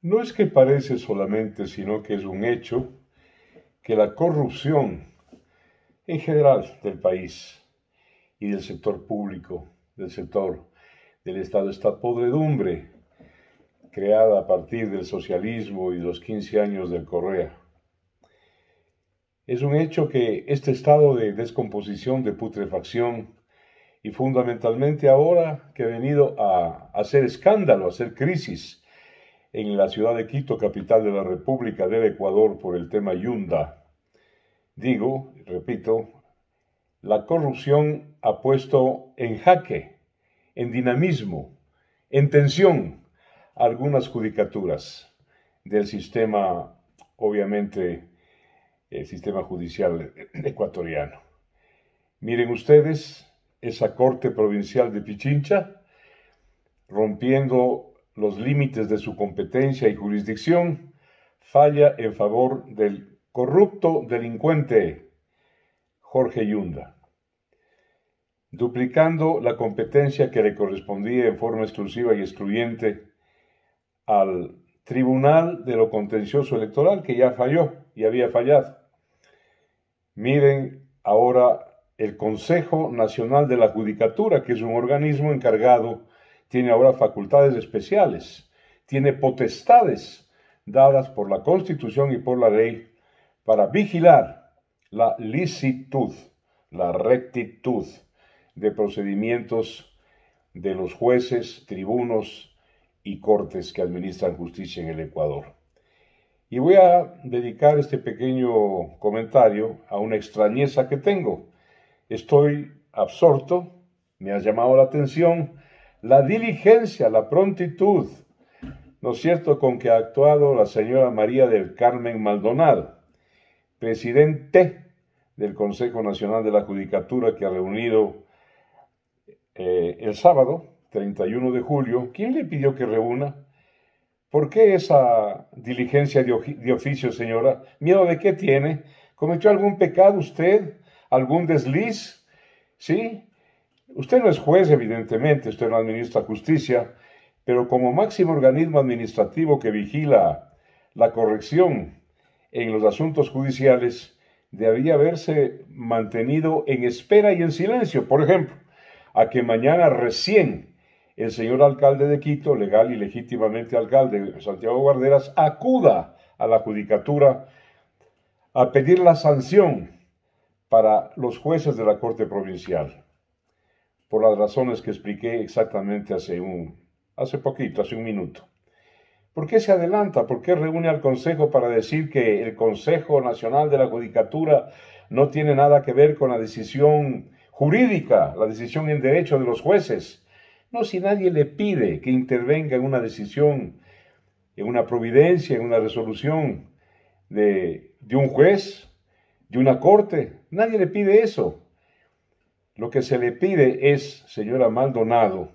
No es que parece solamente, sino que es un hecho que la corrupción en general del país y del sector público, del sector del Estado, esta podredumbre creada a partir del socialismo y los 15 años del Correa. Es un hecho que este estado de descomposición, de putrefacción, y fundamentalmente ahora que ha venido a hacer escándalo, a hacer crisis, en la ciudad de Quito, capital de la República del Ecuador, por el tema Yunda. Digo, repito, la corrupción ha puesto en jaque, en dinamismo, en tensión algunas judicaturas del sistema, obviamente, el sistema judicial ecuatoriano. Miren ustedes esa corte provincial de Pichincha rompiendo los límites de su competencia y jurisdicción, falla en favor del corrupto delincuente Jorge Yunda, duplicando la competencia que le correspondía en forma exclusiva y excluyente al Tribunal de lo Contencioso Electoral, que ya falló y había fallado. Miren ahora el Consejo Nacional de la Judicatura, que es un organismo encargado tiene ahora facultades especiales, tiene potestades dadas por la Constitución y por la ley para vigilar la licitud, la rectitud de procedimientos de los jueces, tribunos y cortes que administran justicia en el Ecuador. Y voy a dedicar este pequeño comentario a una extrañeza que tengo. Estoy absorto, me ha llamado la atención la diligencia, la prontitud, ¿no es cierto?, con que ha actuado la señora María del Carmen Maldonado, presidente del Consejo Nacional de la Judicatura que ha reunido eh, el sábado, 31 de julio. ¿Quién le pidió que reúna? ¿Por qué esa diligencia de, oficio, señora? ¿Miedo de qué tiene? ¿Cometió algún pecado usted? ¿Algún desliz? ¿Sí? Usted no es juez, evidentemente, usted no administra justicia, pero como máximo organismo administrativo que vigila la corrección en los asuntos judiciales, debía haberse mantenido en espera y en silencio, por ejemplo, a que mañana recién el señor alcalde de Quito, legal y legítimamente alcalde Santiago Guarderas, acuda a la judicatura a pedir la sanción para los jueces de la Corte Provincial por las razones que expliqué exactamente hace un, hace poquito, hace un minuto. ¿Por qué se adelanta? ¿Por qué reúne al Consejo para decir que el Consejo Nacional de la Judicatura no tiene nada que ver con la decisión jurídica, la decisión en derecho de los jueces? No, si nadie le pide que intervenga en una decisión, en una providencia, en una resolución de, de un juez, de una corte, nadie le pide eso. Lo que se le pide es, señora Maldonado,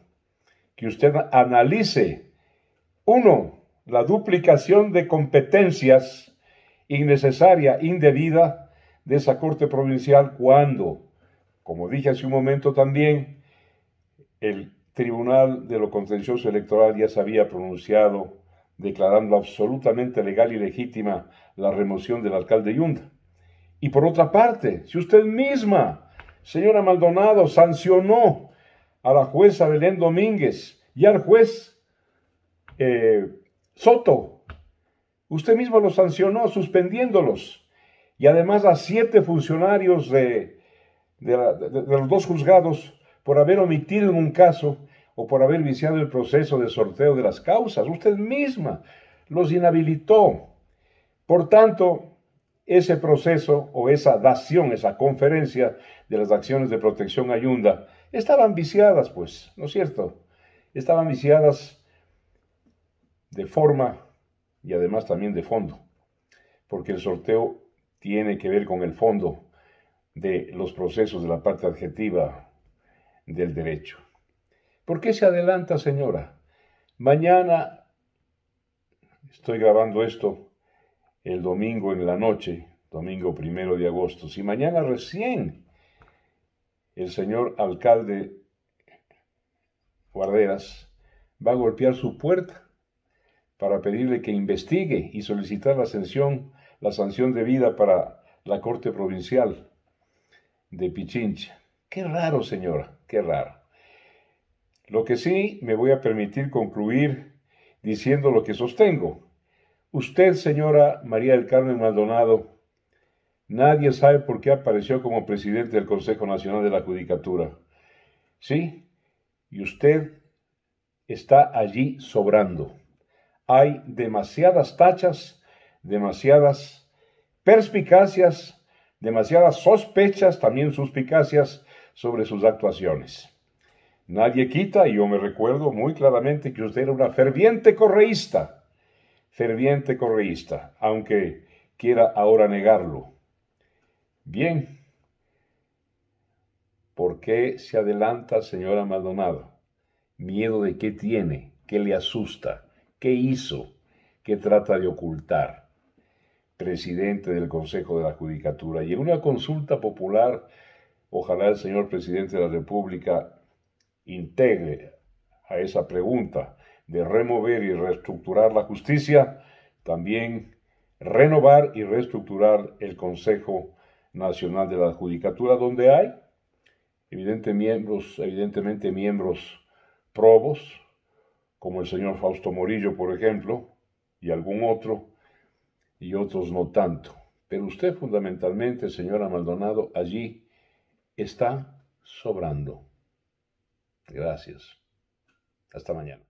que usted analice, uno, la duplicación de competencias innecesaria, indebida, de esa Corte Provincial cuando, como dije hace un momento también, el Tribunal de lo Contencioso Electoral ya se había pronunciado declarando absolutamente legal y legítima la remoción del alcalde Yunda. Y por otra parte, si usted misma señora Maldonado, sancionó a la jueza Belén Domínguez y al juez eh, Soto. Usted mismo los sancionó suspendiéndolos y además a siete funcionarios de, de los dos juzgados por haber omitido en un caso o por haber viciado el proceso de sorteo de las causas. Usted misma los inhabilitó. Por tanto, ese proceso o esa dación, esa conferencia de las acciones de protección ayunda, estaban viciadas, pues, ¿no es cierto? Estaban viciadas de forma y además también de fondo, porque el sorteo tiene que ver con el fondo de los procesos de la parte adjetiva del derecho. ¿Por qué se adelanta, señora? Mañana, estoy grabando esto el domingo en la noche, domingo primero de agosto. Si mañana recién el señor alcalde Guarderas va a golpear su puerta para pedirle que investigue y solicitar la sanción, la sanción debida para la Corte Provincial de Pichincha. Qué raro, señora, qué raro. Lo que sí me voy a permitir concluir diciendo lo que sostengo Usted, señora María del Carmen Maldonado, nadie sabe por qué apareció como presidente del Consejo Nacional de la Judicatura. ¿Sí? Y usted está allí sobrando. Hay demasiadas tachas, demasiadas perspicacias, demasiadas sospechas, también suspicacias sobre sus actuaciones. Nadie quita, y yo me recuerdo muy claramente que usted era una ferviente correísta ferviente correísta, aunque quiera ahora negarlo. Bien, ¿por qué se adelanta señora Maldonado? ¿Miedo de qué tiene? ¿Qué le asusta? ¿Qué hizo? ¿Qué trata de ocultar? Presidente del Consejo de la Judicatura, y en una consulta popular, ojalá el señor presidente de la República integre a esa pregunta de remover y reestructurar la justicia, también renovar y reestructurar el Consejo Nacional de la Judicatura, donde hay evidente miembros, evidentemente miembros probos, como el señor Fausto Morillo, por ejemplo, y algún otro, y otros no tanto. Pero usted fundamentalmente, señora Maldonado, allí está sobrando. Gracias. Hasta mañana.